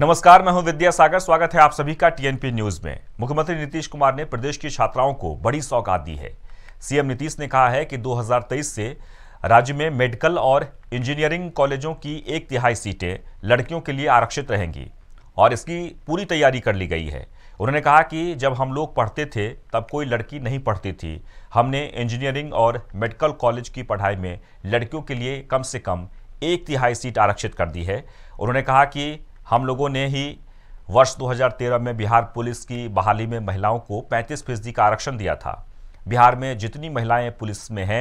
नमस्कार मैं हूं विद्या सागर स्वागत है आप सभी का टीएनपी न्यूज में मुख्यमंत्री नीतीश कुमार ने प्रदेश की छात्राओं को बड़ी सौगात दी है सीएम नीतीश ने कहा है कि 2023 से राज्य में मेडिकल और इंजीनियरिंग कॉलेजों की एक तिहाई सीटें लड़कियों के लिए आरक्षित रहेंगी और इसकी पूरी तैयारी कर ली गई है उन्होंने कहा कि जब हम लोग पढ़ते थे तब कोई लड़की नहीं पढ़ती थी हमने इंजीनियरिंग और मेडिकल कॉलेज की पढ़ाई में लड़कियों के लिए कम से कम एक तिहाई सीट आरक्षित कर दी है उन्होंने कहा कि हम लोगों ने ही वर्ष 2013 में बिहार पुलिस की बहाली में महिलाओं को 35 फीसदी का आरक्षण दिया था बिहार में जितनी महिलाएं पुलिस में हैं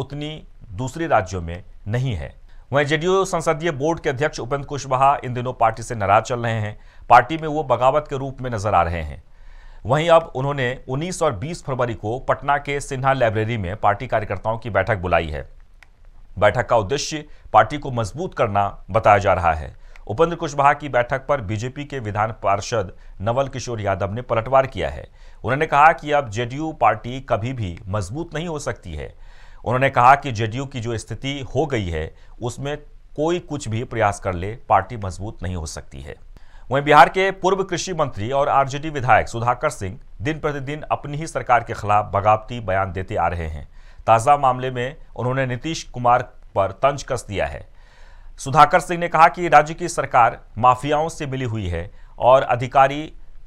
उतनी दूसरे राज्यों में नहीं है वहीं जेडीयू संसदीय बोर्ड के अध्यक्ष उपेंद्र कुशवाहा इन दिनों पार्टी से नाराज चल रहे हैं पार्टी में वो बगावत के रूप में नजर आ रहे हैं वहीं अब उन्होंने 19 और 20 फरवरी को पटना के सिन्हा लाइब्रेरी में पार्टी कार्यकर्ताओं की बैठक बुलाई है बैठक का उद्देश्य पार्टी को मजबूत करना बताया जा रहा है उपेंद्र कुशवाहा की बैठक पर बीजेपी के विधान पार्षद नवल किशोर यादव ने पलटवार किया है उन्होंने कहा कि अब जेडीयू पार्टी कभी भी मजबूत नहीं हो सकती है उन्होंने कहा कि जेडीयू की जो स्थिति हो गई है उसमें कोई कुछ भी प्रयास कर ले पार्टी मजबूत नहीं हो सकती है वहीं बिहार के पूर्व कृषि मंत्री और आरजेडी विधायक सुधाकर सिंह दिन प्रतिदिन अपनी ही सरकार के खिलाफ बगावती बयान देते आ रहे हैं ताज़ा मामले में उन्होंने नीतीश कुमार पर तंज कस दिया है सुधाकर सिंह ने कहा कि राज्य की सरकार माफियाओं से मिली हुई है और अधिकारी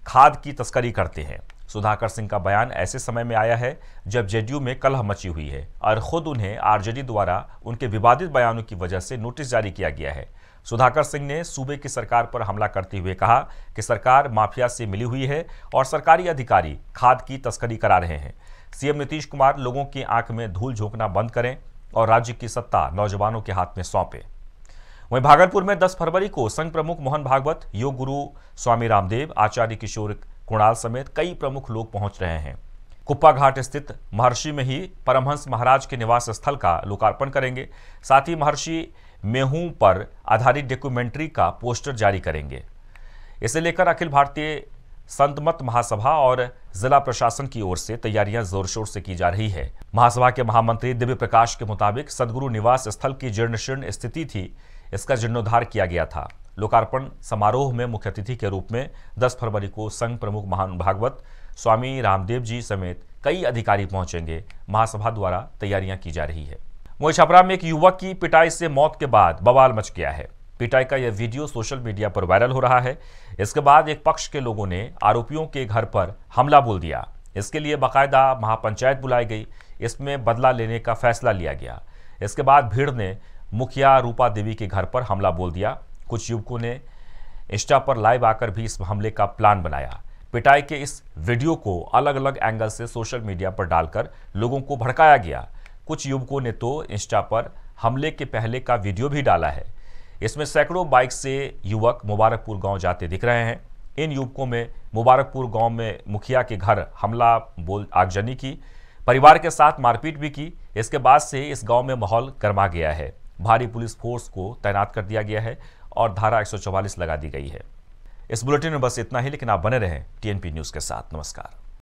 खाद की तस्करी करते हैं सुधाकर सिंह का बयान ऐसे समय में आया है जब जेडीयू में कलह मची हुई है और खुद उन्हें आरजेडी द्वारा उनके विवादित बयानों की वजह से नोटिस जारी किया गया है सुधाकर सिंह ने सूबे की सरकार पर हमला करते हुए कहा कि सरकार माफिया से मिली हुई है और सरकारी अधिकारी खाद की तस्करी करा रहे हैं सीएम नीतीश कुमार लोगों की आंख में धूल झोंकना बंद करें और राज्य की सत्ता नौजवानों के हाथ में सौंपें वहीं भागलपुर में 10 फरवरी को संघ प्रमुख मोहन भागवत योग गुरु स्वामी रामदेव आचार्य किशोर कुणाल समेत कई प्रमुख लोग पहुंच रहे हैं कुप्पा घाट स्थित महर्षि में ही परमहंस महाराज के निवास स्थल का लोकार्पण करेंगे साथ ही महर्षि मेहू पर आधारित डॉक्यूमेंट्री का पोस्टर जारी करेंगे इसे लेकर अखिल भारतीय संतमत महासभा और जिला प्रशासन की ओर से तैयारियां जोर शोर से की जा रही है महासभा के महामंत्री दिव्य प्रकाश के मुताबिक सदगुरु निवास स्थल की जीर्ण शीर्ण स्थिति थी इसका जीर्णोद्धार किया गया था लोकार्पण समारोह में मुख्य अतिथि के रूप में 10 फरवरी को संघ प्रमुख महान भागवत स्वामी रामदेव जी समेत कई अधिकारी पहुंचेंगे महासभा द्वारा तैयारियां की जा रही है मोई छापरा में एक युवक की पिटाई से मौत के बाद बवाल मच गया है पिटाई का यह वीडियो सोशल मीडिया पर वायरल हो रहा है इसके बाद एक पक्ष के लोगों ने आरोपियों के घर पर हमला बोल दिया इसके लिए बाकायदा महापंचायत बुलाई गई इसमें बदला लेने का फैसला लिया गया इसके बाद भीड़ ने मुखिया रूपा देवी के घर पर हमला बोल दिया कुछ युवकों ने इंस्टा पर लाइव आकर भी इस हमले का प्लान बनाया पिटाई के इस वीडियो को अलग अलग एंगल से सोशल मीडिया पर डालकर लोगों को भड़काया गया कुछ युवकों ने तो इंस्टा पर हमले के पहले का वीडियो भी डाला है इसमें सैकड़ों बाइक से युवक मुबारकपुर गांव जाते दिख रहे हैं इन युवकों में मुबारकपुर गांव में मुखिया के घर हमला बोल आगजनी की परिवार के साथ मारपीट भी की इसके बाद से इस गांव में माहौल गर्मा गया है भारी पुलिस फोर्स को तैनात कर दिया गया है और धारा 144 लगा दी गई है इस बुलेटिन में बस इतना ही लेकिन आप बने रहें टीएनपी न्यूज़ के साथ नमस्कार